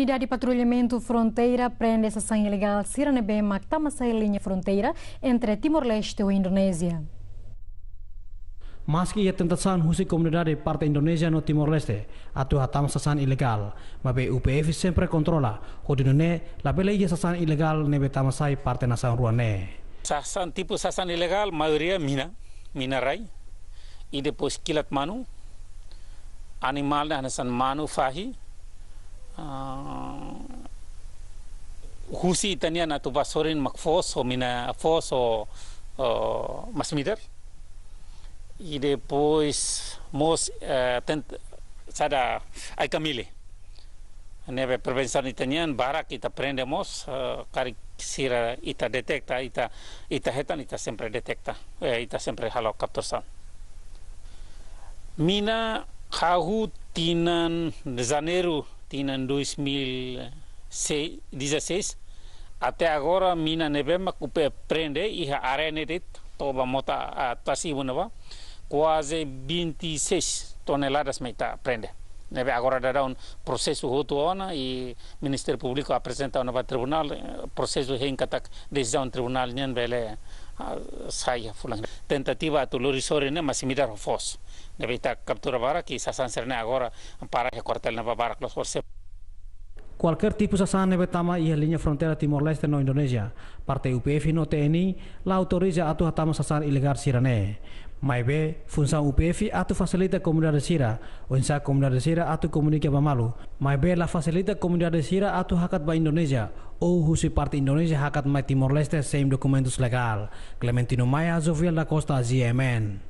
Unidade de Patrulhamento Fronteira prende essa sessão ilegal Siranebema, que está linha fronteira entre Timor-Leste e Indonésia. Maski ia tentasan husi comunidade parte Indonesia no Timor-Leste atau hatam sasan ilegal, mabe UPF sempre controla, hodinone labele ia sasan ilegal nebe tamasai parte nasan ruane. Sasan tipo sasan ilegal maioria mina, mina rai, e depois quilat manu, animal na nasan manu fahi, Ah, husi itania na tuba mak foso mina foso uh, mas mider i depois mos uh, tent sada ay camile neve prevenção itanian barak kita prendemos uh, eh, kari sira ita detekta ita ita hetan ita sempre detekta eh, ita sempre halo san, mina kahu tinan zaneru 2013 em 2016 até agora mina nevema cupe prende e a arenerit toba mota a tasivo neva quase 26 toneladas meita prende Né, agora dará um processo outro ano e o Ministério Público apresenta um novo tribunal, eh, processo reencatar decisão do tribunal nhen bele ah, saia fulano. Tentativa de lorisore né, mas imitar o fosso. Deve estar captura para que essa sancer agora para recortar na para que os Qualquer tipo de sanção deve tama e a linha fronteira Timor-Leste no Indonésia. Parte UPF no TNI la autoriza atuh tama sasan ilegal sirané. be função UPF atau facilita komunitas comunidade sira, unsa a sira atu comunica mamalu. Maibe la facilita komunitas comunidade sira atu hakat ba Indonesia, ou husi Parti Indonesia hakat mai Timor Leste same documentos legal. Clementino Maya Zofia da Costa, ZMN.